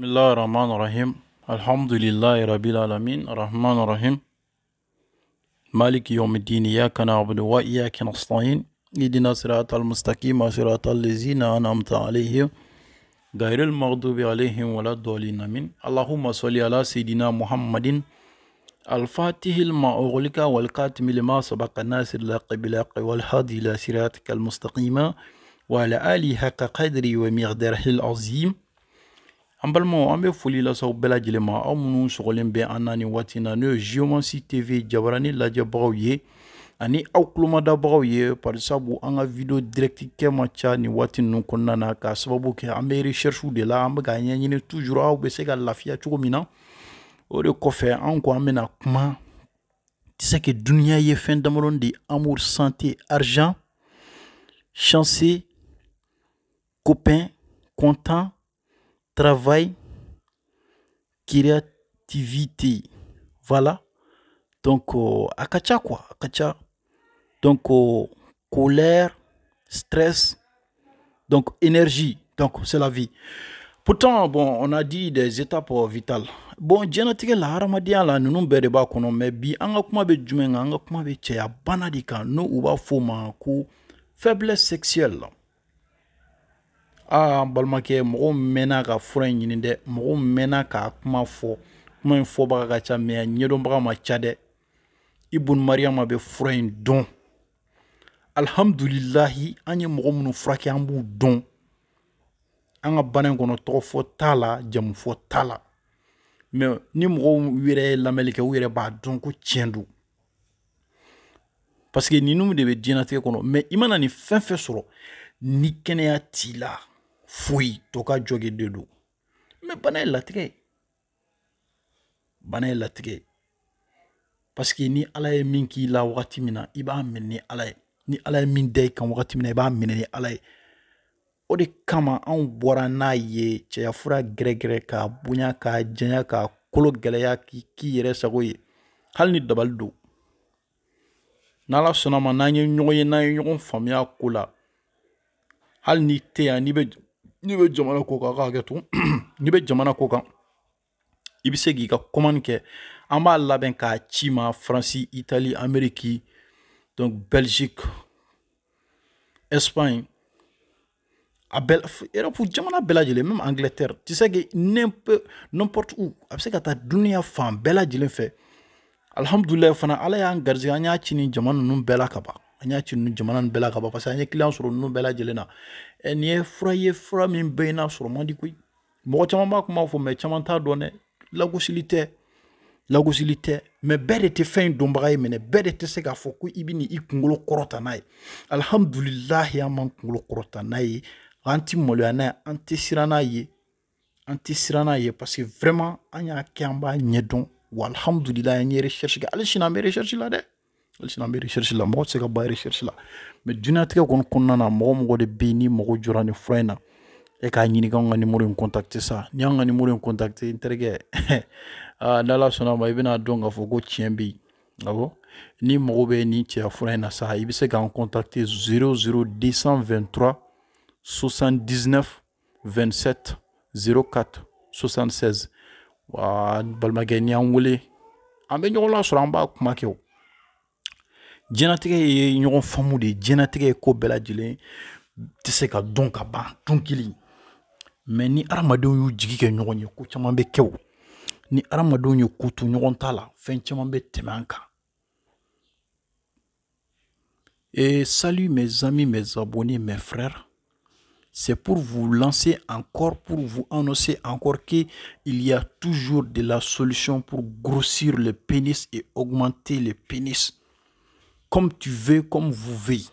بسم الله الرحمن الرحيم الحمد لله رب العالمين الرحمن الرحيم مالك يوم الدين إياك نعبد وإياك نستعين اهدنا الصراط المستقيم صراط الذين أنعمت عليهم غير المغضوب عليهم ولا الضالين آمين اللهم صل على سيدنا محمد الفاتح لما أغلق والقاتم لما سبق الناصر لا قبل والهادي إلى صراطك المستقيم وعلى آله حق قدري ومقدره العظيم Ambalmo balimaw an bɛ foli lasaw bɛɛ lajɛlen ma aw minnu sɔgɔlen bɛ an na ye TV jabarani lajɛbagaw ye ani aw tulomadabagaw ye barisabu an ka video direct kɛ ni ca nin waati ninnu kɔnɔna na k'a sababu kɛ an bɛ de la an k'a toujours aw se ka lafiya de an ko an kuma ye fɛn damadɔni de amour santé argent chance copain content travail, créativité. Voilà. Donc, euh, akacha quoi, akacha. Donc, euh, colère, stress, donc énergie. Donc, c'est la vie. Pourtant, bon, on a dit des étapes euh, vitales. Bon, diɲɛnatigɛ la que la nous nous de bi anga kuma kuma faiblesse sexuelle aa balimakɛ mɔgɔ mɛnna ka fura in ɲini dɛ mɔgɔ mɛnna k'a kuma fɔ kuma in fɔbaga ka ca mɛ a ɲɛdɔnbaga ma ca dɛ ibun mariyama bɛ fura in dɔn alihamdulilahi an ye mɔgɔ minnu furakɛ an b'u dɔn an ka bana in kɔnɔ tɔgɔ t'a la jamu t'a la mɛ ni mɔgɔw yɛrɛ ye lamɛnli kɛ u yɛrɛ b'a dɔn ko tiɲɛ don paseke ninnu de bɛ diɲɛnatigɛ kɔnɔ mɛ i mana nin fɛn fɛn sɔrɔ ni kɛnɛya t'i la foyi to ka jɔge de don mɛ bana ye latigɛ ye bana ye latigɛ ye paseke ni ala ye min k'i la wagati min na i b'a minɛ ni ala ye ni ala ye min da i kan wagati min na i b'a minɛ ni ala ye o de kama anw bɔra n'a ye cɛyafura gɛrɛgɛrɛ k'a bonya k'a janya k'a kolo gɛlɛya k'i k'i yɛrɛ sago ye hali ni dabali don n'ala sɔnna ma n'an ye ɲɔgɔn ye n'an ye ɲɔgɔn faamuya ko la hali ni tɛ yan n'i bɛ n'i bɛ jamana ko kan a ka hakɛ to n'i bɛ jamana ko kan i bɛ se k'i ka kɔmani kɛ an b'a labɛn k'a ci ma faransi itali ameriki donc belgique espagne a bɛɛ erɔpu jamana bɛɛ lajɛlen même angleterre tu sais que n'importe où a bɛ se ka taa duniya fan bɛɛ lajɛlen fɛ alihamudulilayi fana ala y'an garijɛgɛ an y'a ci nin jamana ninnu bɛɛ la ka ban an y'a ci ninnu jamana ninnu bɛɛ la ka ban parce que an ye kiliyan sɔrɔ ninnu bɛɛ lajɛlen na ɛ e nin ye fura ye fura min bɛ yen n'a sɔrɔ man di koyi mɔgɔ caman b'a kuma fɔ mɛ caman t'a dɔn dɛ lagosili tɛ lagosili tɛ mɛ bɛɛ de tɛ fɛn in dɔnbaga ye minɛ bɛɛ de tɛ se k'a fɔ ko i bɛ n'i kunkolo kɔrɔta n'a ye alihamudulilahi an man kunkolo kɔrɔta n'a ye an ti maloya n'a ye an tɛ siran n'a ye an tɛ siran n'a ye parce que vraiment an y'a kɛ an b'a ɲɛdɔn wa alihamudulilahi an ye recherche kɛ hali sini an bɛ recherche la dɛ hali sini an bɛ recherche la mɔgɔ tɛ se ka là. recherche la mɛ diɲɛnatigɛ kɔni kɔnɔna na mɔgɔ mɔgɔ de bɛ yen ni mago jɔra nin fura na e k'a ɲini k'anw ka nimoro in contacter sa ni y'an ka nimoro in contacter n terikɛ aa n'ala sɔnn'a ma i bɛna dɔn k'a fɔ ko tiɲɛ bɛ yen awɔ ni mago bɛ nin cɛya fura na sa i bɛ se k'an contacter 00223 79 27 04 76 wa balimakɛ ni y'an wele an bɛ ɲɔgɔn lasɔrɔ an b'a kuma Diɲɛnatigɛ ye ɲɔgɔn faamu de ye diɲɛnatigɛ ye ko bɛɛ lajɛlen tɛ se ka dɔn ka ban tunkili mɛ ni adamadenw y'u jigi kɛ ɲɔgɔn ye ko caman bɛ kɛ o ni adamadenw ye ko to ɲɔgɔn ta Et eh, salut mes amis, mes abonnés, mes frères. C'est pour vous lancer encore, pour vous annoncer encore qu'il y a toujours de la solution pour grossir le pénis et augmenter le pénis comme tu veux, comme vous veillez.